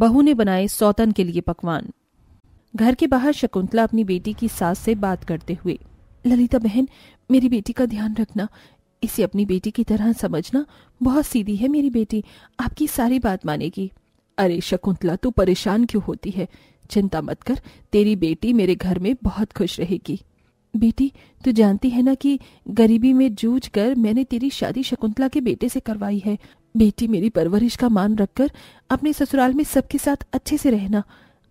बहू ने बनाए सौतन के लिए पकवान घर के बाहर शकुंतला अपनी बेटी की सास से बात करते हुए ललिता बहन मेरी बेटी का ध्यान रखना इसे अपनी बेटी की तरह समझना बहुत सीधी है मेरी बेटी आपकी सारी बात मानेगी अरे शकुंतला तू परेशान क्यों होती है चिंता मत कर तेरी बेटी मेरे घर में बहुत खुश रहेगी बेटी तू जानती है ना कि गरीबी में जूझ कर मैंने तेरी शादी शकुंतला के बेटे से करवाई है बेटी मेरी परवरिश का मान रखकर अपने ससुराल में सबके साथ अच्छे से रहना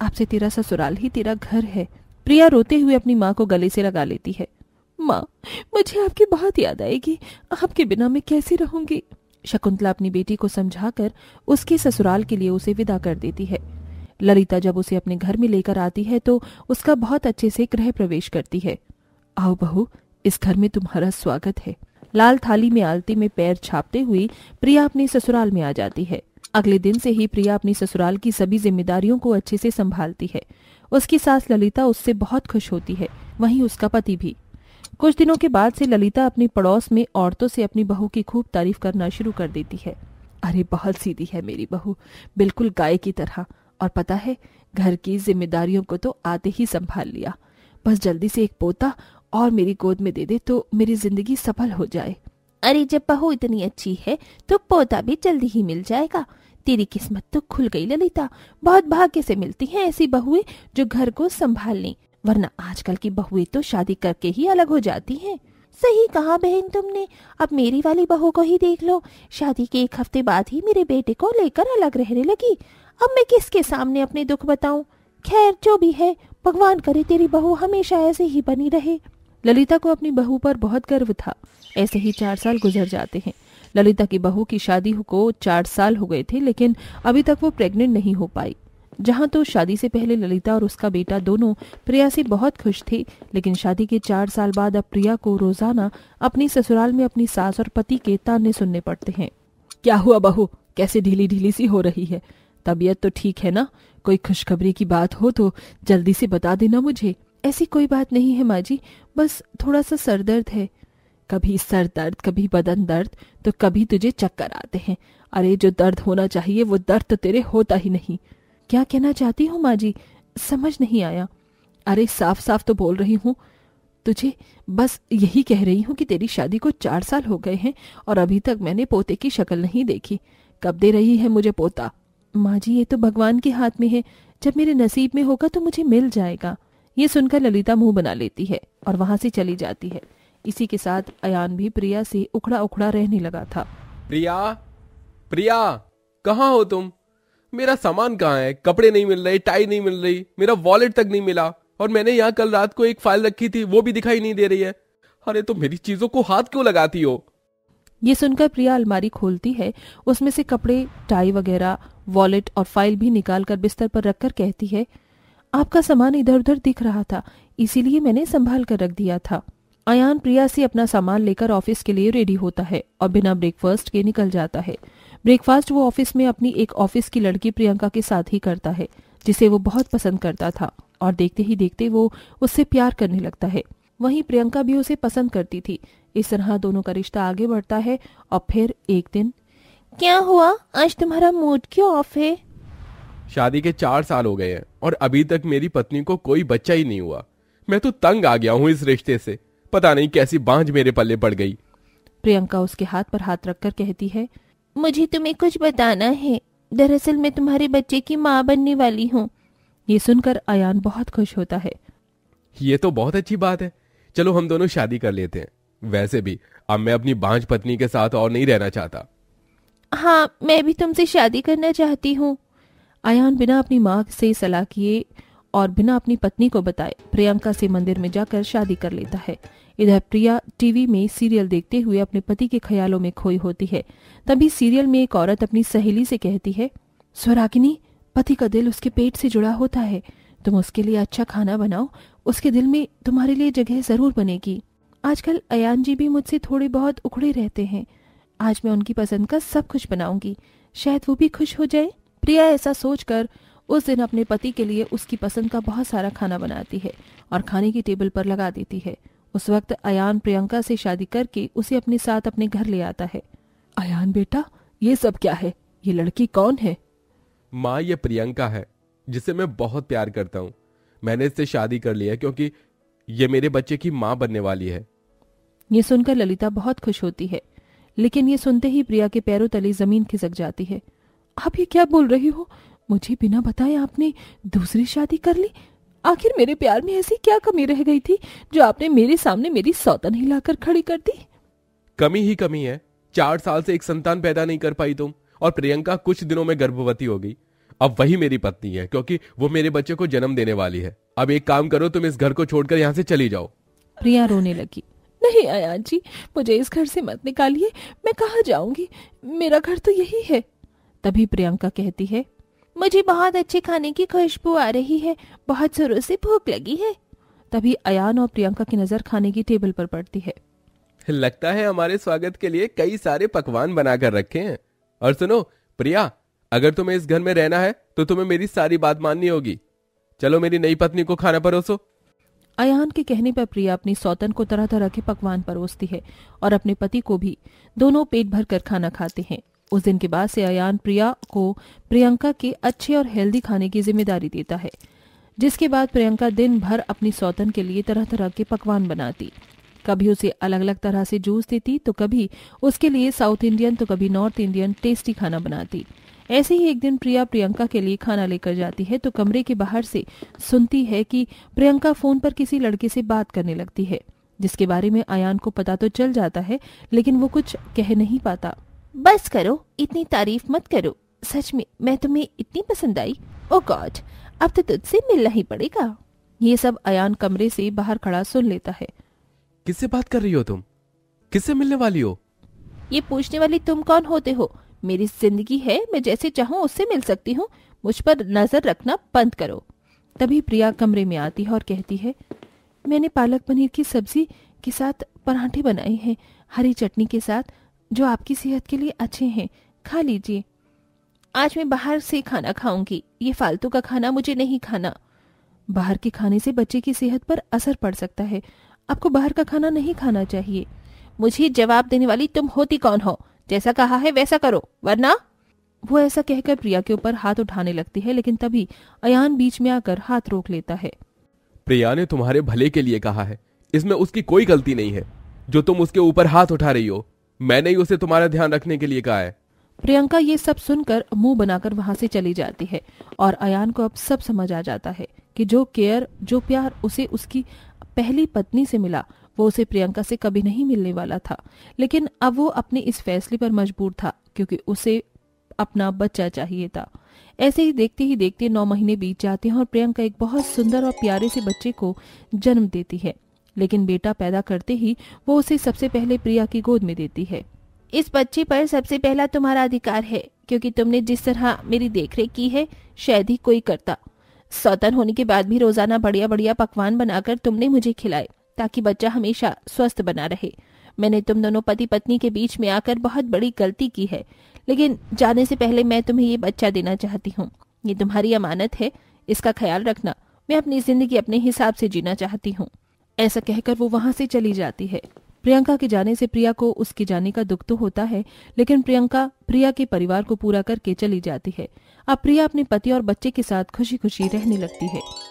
आपसे तेरा ससुराल ही तेरा घर है प्रिया रोते हुए अपनी माँ को गले से लगा लेती है माँ मुझे आपकी बहुत याद आएगी आपके बिना मैं कैसे रहूंगी शकुंतला अपनी बेटी को समझाकर उसके ससुराल के लिए उसे विदा कर देती है ललिता जब उसे अपने घर में लेकर आती है तो उसका बहुत अच्छे से गृह प्रवेश करती है आओ बहू इस घर में तुम्हारा स्वागत है लाल थाली में आलती में पैर छापते हुए प्रिया अपने ससुराल में आ जाती है अगले दिन से ही प्रिया अपनी ससुराल की सभी जिम्मेदारियों को अच्छे से संभालती है उसकी सास ललिता उससे बहुत खुश होती है वहीं उसका पति भी कुछ दिनों के बाद से ललिता अपने पड़ोस में औरतों से अपनी बहू की खूब तारीफ करना शुरू कर देती है अरे बहुत सीधी है मेरी बहू बिल्कुल गाय की तरह और पता है घर की जिम्मेदारियों को तो आते ही संभाल लिया बस जल्दी से एक पोता और मेरी गोद में दे दे तो मेरी जिंदगी सफल हो जाए अरे जब बहू इतनी अच्छी है तो पोता भी जल्दी ही मिल जाएगा तेरी किस्मत तो खुल गई ललिता बहुत भाग्य से मिलती हैं ऐसी बहुएं जो घर को संभाल लें वरना आजकल की बहुएं तो शादी करके ही अलग हो जाती हैं सही कहा बहन तुमने अब मेरी वाली बहू को ही देख लो शादी के एक हफ्ते बाद ही मेरे बेटे को लेकर अलग रहने लगी अब मैं किसके सामने अपने दुख बताऊं खैर जो भी है भगवान करे तेरी बहू हमेशा ऐसे ही बनी रहे ललिता को अपनी बहू पर बहुत गर्व था ऐसे ही चार साल गुजर जाते हैं ललिता की बहू की शादी को चार साल हो गए थे लेकिन अभी तक वो प्रेग्नेंट नहीं हो पाई जहां तो शादी से पहले ललिता और उसका बेटा दोनों प्रिया से बहुत खुश थे लेकिन शादी के चार साल बाद अब प्रिया को रोजाना अपनी ससुराल में अपनी सास और पति के ताने सुनने पड़ते हैं क्या हुआ बहू कैसे ढीली ढीली सी हो रही है तबीयत तो ठीक है ना कोई खुशखबरी की बात हो तो जल्दी से बता देना मुझे ऐसी कोई बात नहीं है माँ जी बस थोड़ा सा सर दर्द है कभी सर दर्द कभी बदन दर्द तो कभी तुझे चक्कर आते हैं अरे जो दर्द होना चाहिए वो दर्द तो तेरे होता ही नहीं क्या कहना चाहती हूँ माँ जी समझ नहीं आया अरे साफ साफ तो बोल रही हूँ तुझे बस यही कह रही हूँ कि तेरी शादी को चार साल हो गए हैं और अभी तक मैंने पोते की शक्ल नहीं देखी कब दे रही है मुझे पोता माँ जी ये तो भगवान के हाथ में है जब मेरे नसीब में होगा तो मुझे मिल जाएगा ये सुनकर ललिता मुंह बना लेती है और वहां से चली जाती है इसी के साथ अयान भी प्रिया से उखड़ा उखड़ा रहने लगा था प्रिया प्रिया कहा हो तुम मेरा सामान कहाँ है कपड़े नहीं मिल रहे टाई नहीं मिल रही मेरा वॉलेट तक नहीं मिला और मैंने यहाँ कल रात को एक फाइल रखी थी वो भी दिखाई नहीं दे रही है अरे तुम तो मेरी चीजों को हाथ क्यों लगाती हो ये सुनकर प्रिया अलमारी खोलती है उसमें से कपड़े टाई वगैरह वॉलेट और फाइल भी कर बिस्तर पर रखकर कहती है आपका सामान इधर उधर दिख रहा था इसीलिए मैंने संभाल कर रख दिया था अयान प्रिया से अपना सामान लेकर ऑफिस के लिए रेडी होता है और बिना ब्रेकफास्ट के निकल जाता है ब्रेकफास्ट वो ऑफिस में अपनी एक ऑफिस की लड़की प्रियंका के साथ ही करता है जिसे वो बहुत पसंद करता था और देखते ही देखते वो उससे प्यार करने लगता है वहीं प्रियंका भी उसे पसंद करती थी इस तरह दोनों का रिश्ता आगे बढ़ता है और फिर एक दिन क्या हुआ आज तुम्हारा मूड क्यों ऑफ है शादी के चार साल हो गए हैं और अभी तक मेरी पत्नी को कोई बच्चा ही नहीं हुआ मैं तो तंग आ गया हूँ इस रिश्ते से पता नहीं कैसी बांझ मेरे पल्ले पड़ गई प्रियंका उसके हाथ पर हाथ रखकर कहती है मुझे तुम्हें कुछ बताना है दरअसल मैं तुम्हारे बच्चे की माँ बनने वाली हूँ ये सुनकर अयान बहुत खुश होता है ये तो बहुत अच्छी बात है चलो हम दोनों शादी कर लेते हैं वैसे भी अब मैं अपनी बांझ पत्नी के साथ और नहीं रहना चाहता हाँ मैं भी तुमसे शादी करना चाहती हूँ आयान बिना अपनी माँ से सलाह किए और बिना अपनी पत्नी को बताए प्रियंका से मंदिर में जाकर शादी कर लेता है इधर प्रिया टीवी में सीरियल देखते हुए अपने पति के ख्यालों में खोई होती है तभी सीरियल में एक औरत अपनी सहेली से कहती है स्वरागिनी पति का दिल उसके पेट से जुड़ा होता है तुम उसके लिए अच्छा खाना बनाओ उसके दिल में तुम्हारे लिए जगह जरूर बनेगी आजकल अयान जी भी मुझसे थोड़े बहुत उखड़े रहते हैं आज मैं उनकी पसंद का सब कुछ बनाऊंगी शायद वो भी खुश हो जाए प्रिया ऐसा सोचकर उस दिन अपने पति के लिए उसकी पसंद का बहुत सारा खाना बनाती है और खाने की टेबल पर लगा देती है उस वक्त अयान प्रियंका से शादी करके उसे अपने साथ अपने घर ले आता है अयान बेटा ये सब क्या है ये लड़की कौन है माँ ये प्रियंका है जिसे मैं बहुत प्यार करता हूँ मैंने इससे शादी कर लिया क्योंकि ये मेरे बच्चे की माँ बनने वाली है ये सुनकर ललिता बहुत खुश होती है लेकिन ये सुनते ही प्रिया के पैरों तले जमीन खिसक जाती है आप ये क्या बोल रही हो मुझे बिना बताए आपने दूसरी शादी कर ली आखिर मेरे प्यार में ऐसी क्या कमी रह गई थी जो आपने मेरे सामने मेरी सौतन हिलाकर खड़ी कर दी कमी ही कमी है चार साल से एक संतान पैदा नहीं कर पाई तुम और प्रियंका कुछ दिनों में गर्भवती हो गई अब वही मेरी पत्नी है क्योंकि वो मेरे बच्चे को जन्म देने वाली है अब एक काम करो तुम इस घर को छोड़कर यहाँ से चली जाओ प्रिया रोने लगी नहीं आया जी मुझे इस घर से मत निकालिए मैं कहा जाऊंगी मेरा घर तो यही है तभी प्रियंका कहती है मुझे बहुत अच्छे खाने की खुशबू आ रही है बहुत जोरों से भूख लगी है तभी अयान और प्रियंका की नजर खाने की टेबल पर पड़ती है लगता है हमारे स्वागत के लिए कई सारे पकवान बनाकर रखे हैं और सुनो प्रिया अगर तुम्हें इस घर में रहना है तो तुम्हें मेरी सारी बात माननी होगी चलो मेरी नई पत्नी को खाना परोसो अयान के कहने पर प्रिया अपनी सौतन को तरह तरह के पकवान परोसती है और अपने पति को भी दोनों पेट भर कर खाना खाते हैं उस दिन के बाद से अयान प्रिया को प्रियंका के अच्छे और हेल्दी खाने की जिम्मेदारी देता है जिसके बाद प्रियंका दिन भर अपनी सौतन के लिए तरह तरह के पकवान बनाती कभी उसे अलग अलग तरह से जूस देती तो कभी उसके लिए साउथ इंडियन तो कभी नॉर्थ इंडियन टेस्टी खाना बनाती ऐसे ही एक दिन प्रिया प्रियंका के लिए खाना लेकर जाती है तो कमरे के बाहर से सुनती है कि प्रियंका फोन पर किसी लड़के से बात करने लगती है जिसके बारे में आयान को पता तो चल जाता है लेकिन वो कुछ कह नहीं पाता बस करो इतनी तारीफ मत करो सच में मैं तुम्हें इतनी पसंद आई ओ oh गॉड अब तो तुझसे मिलना ही पड़ेगा ये सब अयान कमरे से बाहर खड़ा सुन लेता है किससे बात कर रही हो तुम किससे मिलने वाली हो ये पूछने वाली तुम कौन होते हो मेरी जिंदगी है मैं जैसे चाहूँ उससे मिल सकती हूँ मुझ पर नजर रखना बंद करो तभी प्रिया कमरे में आती है और कहती है मैंने पालक पनीर की सब्जी के साथ पराठे बनाए हैं हरी चटनी के साथ जो आपकी सेहत के लिए अच्छे हैं खा लीजिए आज मैं बाहर से खाना खाऊंगी ये फालतू का खाना मुझे नहीं खाना बाहर के खाने से बच्चे की सेहत पर असर पड़ सकता है आपको बाहर का खाना नहीं खाना चाहिए मुझे जवाब देने वाली तुम होती कौन हो जैसा कहा है वैसा करो वरना वो ऐसा कहकर प्रिया के ऊपर हाथ उठाने लगती है लेकिन तभी अयान बीच में आकर हाथ रोक लेता है प्रिया ने तुम्हारे भले के लिए कहा है इसमें उसकी कोई गलती नहीं है जो तुम उसके ऊपर हाथ उठा रही हो मैंने ही उसे तुम्हारा ध्यान रखने के लिए कहा है प्रियंका ये सब सुनकर मुंह बनाकर वहां से चली जाती है और अयान को अब सब समझ आ जाता है कि जो केयर जो प्यार उसे उसकी पहली पत्नी से मिला वो उसे प्रियंका से कभी नहीं मिलने वाला था लेकिन अब वो अपने इस फैसले पर मजबूर था क्योंकि उसे अपना बच्चा चाहिए था ऐसे ही देखते ही देखते नौ महीने बीत जाते हैं और प्रियंका एक बहुत सुंदर और प्यारे से बच्चे को जन्म देती है लेकिन बेटा पैदा करते ही वो उसे सबसे पहले प्रिया की गोद में देती है इस बच्चे पर सबसे पहला तुम्हारा अधिकार है क्योंकि तुमने जिस तरह मेरी देखरेख की है शायद ही कोई करता सौतन होने के बाद भी रोजाना बढ़िया बढ़िया पकवान बनाकर तुमने मुझे खिलाए ताकि बच्चा हमेशा स्वस्थ बना रहे मैंने तुम दोनों पति पत्नी के बीच में आकर बहुत बड़ी गलती की है लेकिन जाने से पहले मैं तुम्हें ये बच्चा देना चाहती हूँ ये तुम्हारी अमानत है इसका ख्याल रखना मैं अपनी जिंदगी अपने हिसाब से जीना चाहती हूँ ऐसा कहकर वो वहां से चली जाती है प्रियंका के जाने से प्रिया को उसके जाने का दुख तो होता है लेकिन प्रियंका प्रिया के परिवार को पूरा करके चली जाती है अब प्रिया अपने पति और बच्चे के साथ खुशी खुशी रहने लगती है